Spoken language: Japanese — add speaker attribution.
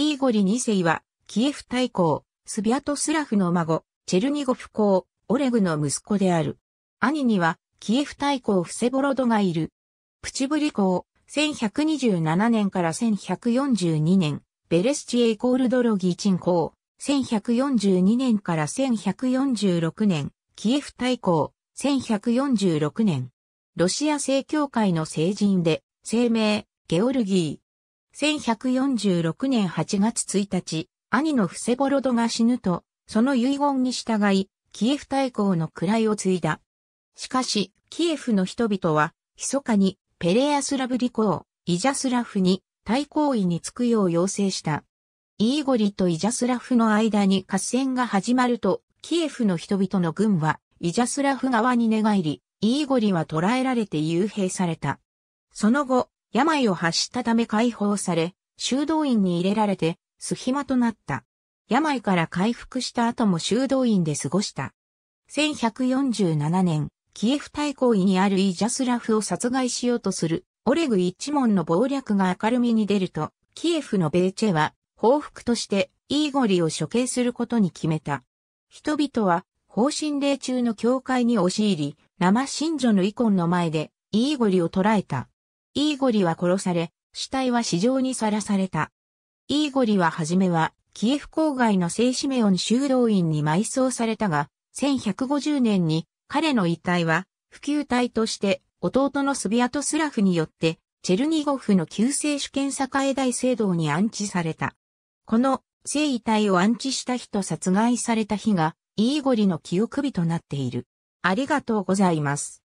Speaker 1: イーゴリ2世は、キエフ大公、スビアトスラフの孫、チェルニゴフ公、オ
Speaker 2: レグの息子である。兄には、キエフ大公フセボロドがいる。プチブリ公、1127年から1142年、ベレスチエイコールドロギーチン公、1142年から1146年、キエフ大公、1146年。ロシア正教会の聖人で、聖名、ゲオルギー、1146年8月1日、兄のフセボロドが死ぬと、その遺言に従い、キエフ大公の位を継いだ。しかし、キエフの人々は、密かにペレアスラブリ公、イジャスラフに大公位につくよう要請した。イーゴリとイジャスラフの間に合戦が始まると、キエフの人々の軍は、イジャスラフ側に寝返り、イーゴリは捕らえられて幽閉された。その後、病を発したため解放され、修道院に入れられて、すヒとなった。病から回復した後も修道院で過ごした。1147年、キエフ大公位にあるイジャスラフを殺害しようとする、オレグ一門の謀略が明るみに出ると、キエフのベーチェは、報復として、イーゴリを処刑することに決めた。人々は、方針令中の教会に押し入り、生信女のイコンの前で、イーゴリを捕らえた。イーゴリは殺され、死体は市場にさらされた。イーゴリは初めは、キエフ郊外の聖シメオン修道院に埋葬されたが、1150年に彼の遺体は、普及体として弟のスビアトスラフによって、チェルニゴフの救世主権栄大聖堂に安置された。この聖遺体を安置した日と殺害された日が、イーゴリの記憶日となっ
Speaker 1: ている。ありがとうございます。